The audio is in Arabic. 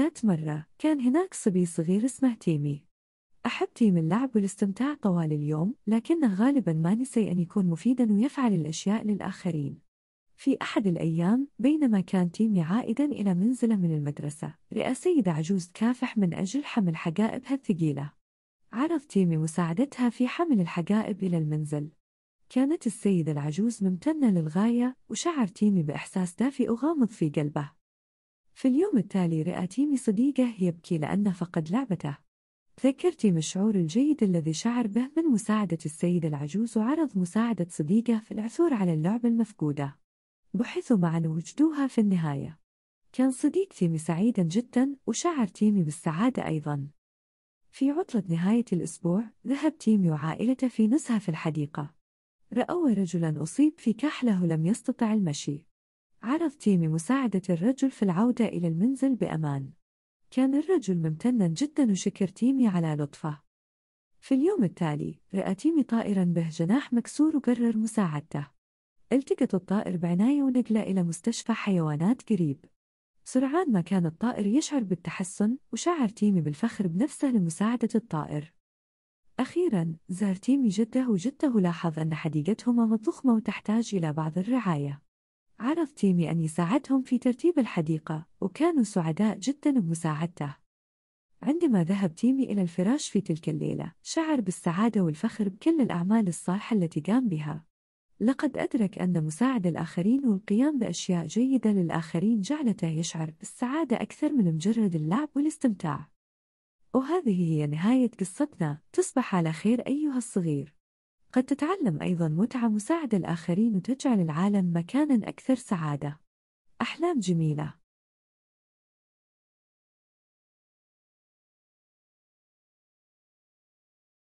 ذات مرة كان هناك صبي صغير اسمه تيمي أحب تيمي اللعب والاستمتاع طوال اليوم لكنه غالبا ما نسي أن يكون مفيدا ويفعل الأشياء للآخرين في أحد الأيام بينما كان تيمي عائدا إلى منزله من المدرسة رأى سيدة عجوز كافح من أجل حمل حقائبها الثقيلة عرض تيمي مساعدتها في حمل الحقائب إلى المنزل كانت السيدة العجوز ممتنة للغاية وشعر تيمي بإحساس دافئ وغامض في قلبه في اليوم التالي رأى تيمي صديقه يبكي لأنه فقد لعبته تذكر تيمي الشعور الجيد الذي شعر به من مساعدة السيدة العجوز وعرض مساعدة صديقه في العثور على اللعبة المفقودة بحثوا معا وجدوها في النهاية كان صديق تيمي سعيدا جدا وشعر تيمي بالسعادة أيضا في عطلة نهاية الأسبوع ذهب تيمي وعائلته في نزهة في الحديقة رأوا رجلا أصيب في كحله لم يستطع المشي عرض تيمي مساعدة الرجل في العودة إلى المنزل بأمان. كان الرجل ممتنا جدا وشكر تيمي على لطفه. في اليوم التالي، رأى تيمي طائرا به جناح مكسور وقرر مساعدته. التقط الطائر بعناية ونقله إلى مستشفى حيوانات قريب. سرعان ما كان الطائر يشعر بالتحسن، وشعر تيمي بالفخر بنفسه لمساعدة الطائر. أخيرا، زار تيمي جده وجده لاحظ أن حديقتهما مضخمة وتحتاج إلى بعض الرعاية. عرض تيمي أن يساعدهم في ترتيب الحديقة، وكانوا سعداء جدا بمساعدته. عندما ذهب تيمي إلى الفراش في تلك الليلة، شعر بالسعادة والفخر بكل الأعمال الصالحة التي قام بها. لقد أدرك أن مساعدة الآخرين والقيام بأشياء جيدة للآخرين جعلته يشعر بالسعادة أكثر من مجرد اللعب والاستمتاع. وهذه هي نهاية قصتنا، تصبح على خير أيها الصغير. قد تتعلم أيضا متعة مساعدة الآخرين وتجعل العالم مكانا أكثر سعادة. أحلام جميلة